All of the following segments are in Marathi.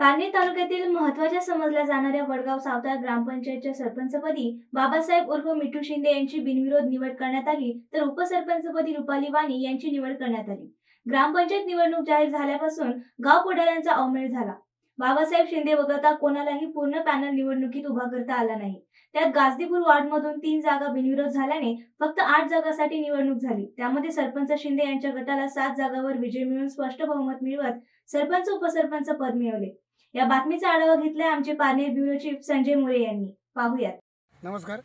पारणी तालुक्यातील महत्वाच्या समजल्या जाणाऱ्या वडगाव सावतार ग्रामपंचायतच्या सरपंचपदी बाबासाहेब उर्फ मिठू शिंदे यांची बिनविरोध निवड करण्यात आली तर उपसरपंचपदी रुपाली वाणी यांची निवड करण्यात आली ग्रामपंचायत निवडणूक जाहीर झाल्यापासून गाव पुढाऱ्यांचा अवमेळ झाला बाबासाहेब शिंदे वगळता कोणालाही पूर्ण पॅनल निवडणुकीत उभा करता आला नाही त्यात गाजदीपूर वार्डमधून तीन जागा बिनविरोध झाल्याने फक्त आठ जागांसाठी निवडणूक झाली त्यामध्ये सरपंच शिंदे यांच्या गटाला सात जागावर विजय मिळून स्पष्ट बहुमत मिळवत सरपंच उपसरपंच पद मिळवले या बातमीचा आढावा घेतलाय आमचे पारनेर ब्युरो संजय मोरे यांनी पाहूयात नमस्कार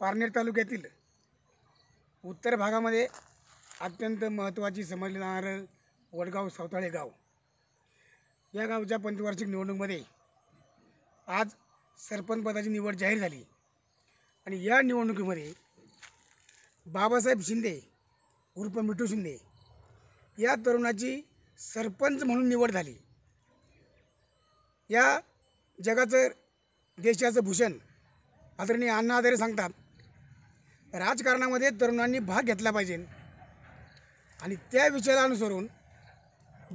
पारनेर तालुक्यातील उत्तर भागामध्ये अत्यंत महत्त्वाची समजले जाणारं वडगाव सावताळे गाव या गावच्या पंचवार्षिक निवडणुकीमध्ये आज सरपंच पदाची निवड जाहीर झाली आणि या निवडणुकीमध्ये बाबासाहेब शिंदे उर्फ मिठू शिंदे या तरुणाची सरपंच म्हणून निवड झाली या जगाचं देशाचं भूषण आदरणीय अण्णा आदरे सांगतात राजकारणामध्ये तरुणांनी भाग घेतला पाहिजे आणि त्या विषयाला अनुसरून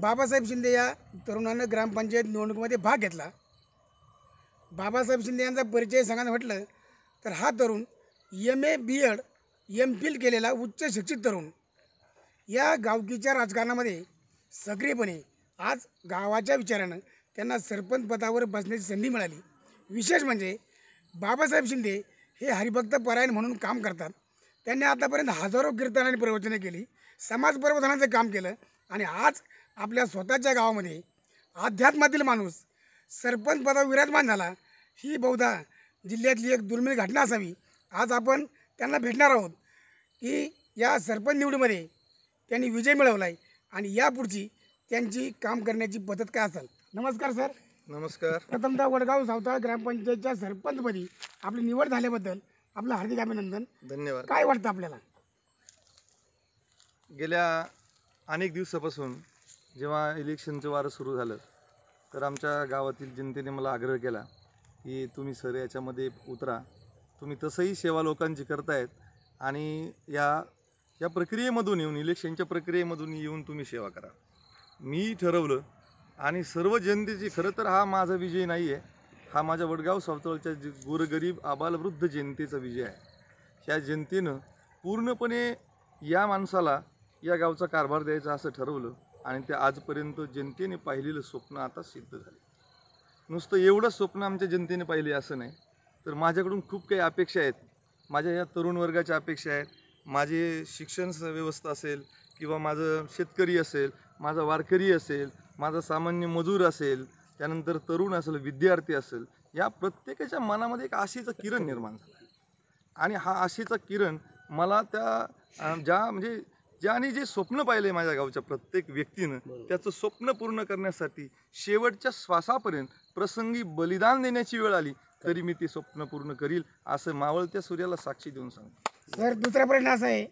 बाबासाहेब शिंदे या तरुणानं ग्रामपंचायत निवडणुकीमध्ये भाग घेतला बाबासाहेब शिंदे यांचा परिचय सांगायला म्हटलं तर हा तरुण M A B Ed M Phil केलेला उच्च शिक्षित तरुण या गावकीच्या राजकारणामध्ये सक्रियपणे आज गावाच्या विचारानं त्यांना सरपंच पदावर बसण्याची संधी मिळाली विशेष म्हणजे बाबासाहेब शिंदे हे हरिभक्त परायण म्हणून काम करतात त्यांनी आतापर्यंत हजारो कीर्तनाने प्रवचने केली समाज प्रबोधनाचं काम केलं आणि आज आपल्या स्वतःच्या गावामध्ये अध्यात्मातील माणूस सरपंच पदावर विराजमान झाला ही बहुधा जिल्ह्यातली एक दुर्मिळ घटना असावी आज आपण त्यांना भेटणार आहोत की या सरपंच निवडीमध्ये त्यांनी विजय मिळवला आहे आणि यापुढची त्यांची काम करण्याची पद्धत काय असेल नमस्कार सर नमस्कार प्रथमतः वडगाव सावताळ ग्रामपंचायतच्या सरपंचपदी आपली निवड झाल्याबद्दल आपलं हार्दिक अभिनंदन धन्यवाद काय वाटतं आपल्याला गेल्या अनेक दिवसापासून जेव्हा इलेक्शनचं वारं सुरू झालं तर आमच्या गावातील जनतेने मला आग्रह केला की तुम्ही सर याच्यामध्ये उतरा तुम्ही तसंही सेवा लोकांची करतायत आणि या या प्रक्रियेमधून येऊन इलेक्शनच्या प्रक्रियेमधून येऊन तुम्ही सेवा करा मी ठरवलं आणि सर्व जनतेची खरं तर हा माझा विजय नाही आहे हा माझ्या वडगाव सावतळच्या जे गोरगरीब आबालवृद्ध जनतेचा विजय आहे ह्या जनतेनं पूर्णपणे या माणसाला या गावचा कारभार द्यायचा असं ठरवलं आणि ते आजपर्यंत जनतेने पाहिलेलं स्वप्न आता सिद्ध झाले नुसतं एवढं स्वप्न आमच्या जनतेने पाहिले असं नाही तर माझ्याकडून खूप काही अपेक्षा आहेत माझ्या या तरुण वर्गाच्या अपेक्षा आहेत माझे शिक्षण व्यवस्था असेल किंवा माझं शेतकरी असेल माझा वारकरी असेल माझा सामान्य मजूर असेल त्यानंतर तरुण असेल विद्यार्थी असेल या प्रत्येकाच्या मनामध्ये एक आशेचा किरण निर्माण झालं आणि हा आशेचा किरण मला त्या ज्या म्हणजे ज्याने जे स्वप्न पाहिले माझ्या गावच्या प्रत्येक व्यक्तीनं त्याचं स्वप्न पूर्ण करण्यासाठी शेवटच्या श्वासापर्यंत प्रसंगी बलिदान देण्याची वेळ आली तरी मी ते स्वप्न पूर्ण करील असं मावळत्या सूर्याला साक्षी देऊन सांग सर दुसरा प्रश्न असा आहे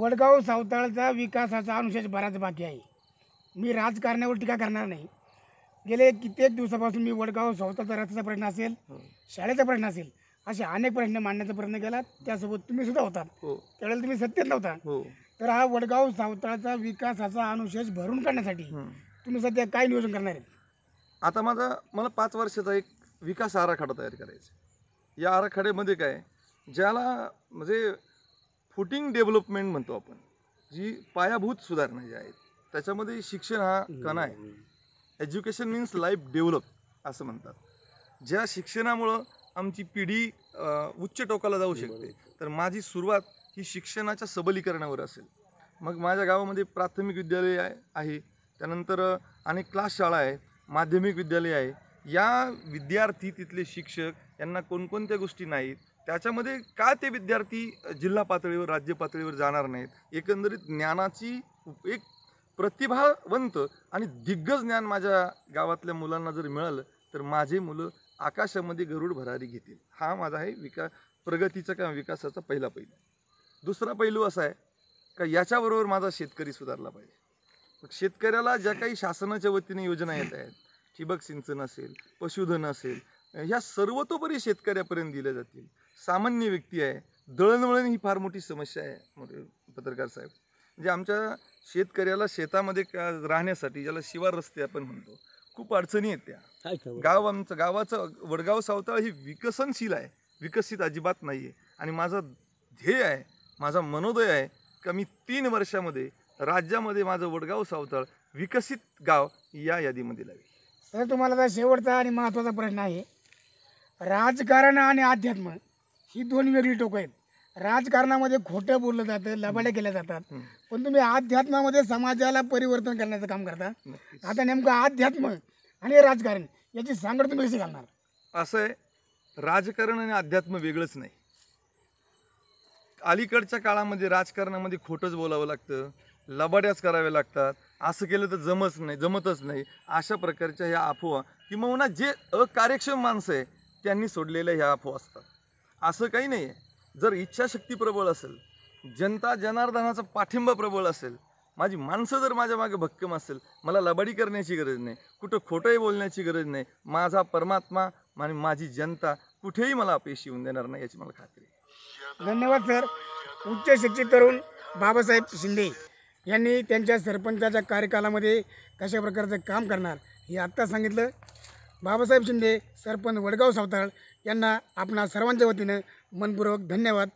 वडगाव सावताळचा विकासाचा अनुशेष बराच बाकी आहे मी राजकारणावर टीका करणार नाही गेले कित्येक दिवसापासून मी वडगाव संस्थाचा रस्त्याचा प्रश्न असेल हो. शाळेचा प्रश्न असेल असे अनेक प्रश्न मांडण्याचा प्रयत्न केला त्यासोबत तुम्ही सुद्धा होता हो. त्यावेळेला तुम्ही सत्तेत नव्हता हो. तर हा वडगाव सावताळाचा विकासाचा अनुशेष भरून काढण्यासाठी तुम्ही सध्या काय नियोजन करणार आहे आता माझा मला पाच वर्षाचा एक विकास आराखडा तयार करायचा या आराखड्यामध्ये काय ज्याला म्हणजे फुटिंग डेव्हलपमेंट म्हणतो आपण जी पायाभूत सुधारणा ज्या आहेत त्याच्यामध्ये शिक्षण हा कणा आहे एज्युकेशन मीन्स लाईफ डेव्हलप असं म्हणतात ज्या शिक्षणामुळं आमची पिढी उच्च टोकाला जाऊ शकते तर माझी सुरुवात ही शिक्षणाच्या सबलीकरणावर असेल मग माझ्या गावामध्ये प्राथमिक विद्यालय आहे त्यानंतर अनेक क्लास शाळा आहे माध्यमिक विद्यालय आहे या विद्यार्थी तिथले शिक्षक यांना कोणकोणत्या गोष्टी नाहीत त्याच्यामध्ये का ते विद्यार्थी जिल्हा पातळीवर राज्य पातळीवर जाणार नाहीत एकंदरीत ज्ञानाची एक प्रतिभावंत आणि दिग्गज ज्ञान माझ्या गावातल्या मुलांना जर मिळालं तर माझे मुलं आकाशामध्ये गरुड भरारी घेतील हा माझा आहे विका प्रगतीचा किंवा विकासाचा पहिला पैलू दुसरा पैलू असा आहे का याच्याबरोबर माझा शेतकरी सुधारला पाहिजे शेतकऱ्याला ज्या काही शासनाच्या वतीने योजना येत आहेत ठिबक सिंचन असेल पशुधन असेल ह्या सर्वतोपरी शेतकऱ्यापर्यंत दिल्या जातील सामान्य व्यक्ती आहे दळणवळण ही फार मोठी समस्या आहे पत्रकार साहेब जे म्हणजे आमच्या शेतकऱ्याला शेतामध्ये राहण्यासाठी ज्याला शिवार रस्ते आपण म्हणतो खूप अडचणी आहेत त्या गाव आमचं गावाचं वडगाव सावताळ ही विकसनशील आहे विकसित अजिबात नाही आहे आणि माझं ध्येय आहे माझा मनोदय आहे कमी तीन वर्षामध्ये राज्यामध्ये माझं वडगाव सावताळ विकसित गाव या यादीमध्ये लावे तर तुम्हाला आता शेवटचा आणि महत्त्वाचा प्रश्न आहे राजकारण आणि अध्यात्म ही दोन वेगळी टोकं आहेत राजकारणामध्ये खोटं बोललं जातं लबाड्या केल्या जातात पण तुम्ही अध्यात्मामध्ये समाजाला परिवर्तन करण्याचं काम करता आता नेमकं अध्यात्म आणि राजकारण याची सांगड तुम्ही कशी घालणार असं आहे राजकारण आणि अध्यात्म वेगळंच नाही अलीकडच्या काळामध्ये राजकारणामध्ये खोटंच बोलावं लागतं लबाड्याच कराव्या लागतात असं केलं तर जमच नाही जमतच नाही अशा प्रकारच्या ह्या अफवा किंवा जे अकार्यक्षम माणसं आहे त्यांनी सोडलेल्या ह्या अफवा असतात असं काही नाही आहे जर इच्छाशक्ती प्रबळ असेल जनता जनार्दनाचा पाठिंबा प्रबळ असेल माझी माणसं जर माझ्या मागे भक्कम असेल मला लबाडी करण्याची गरज नाही कुठं खोटंही बोलण्याची गरज नाही माझा परमात्मा आणि माझी जनता कुठेही मला अपयशी येऊन देणार नाही याची मला खात्री आहे धन्यवाद सर उच्च शिक्षित तरुण बाबासाहेब शिंदे यांनी त्यांच्या सरपंचाच्या कार्यकालामध्ये कशा प्रकारचं काम करणार हे आत्ता सांगितलं बाबासाहेब शिंदे सरपंच वडगाव सावताळ यांना आपणा सर्वांच्या वतीनं मनपूर्वक धन्यवाद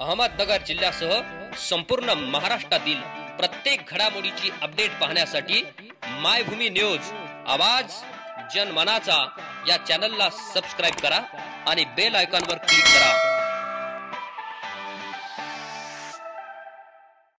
अहमदनगर जिल्ह्यासह संपूर्ण महाराष्ट्रातील प्रत्येक घडामोडीची अपडेट पाहण्यासाठी मायभूमी न्यूज आवाज जनमनाचा या चॅनलला सबस्क्राईब करा आणि बेल आयकॉनवर क्लिक करा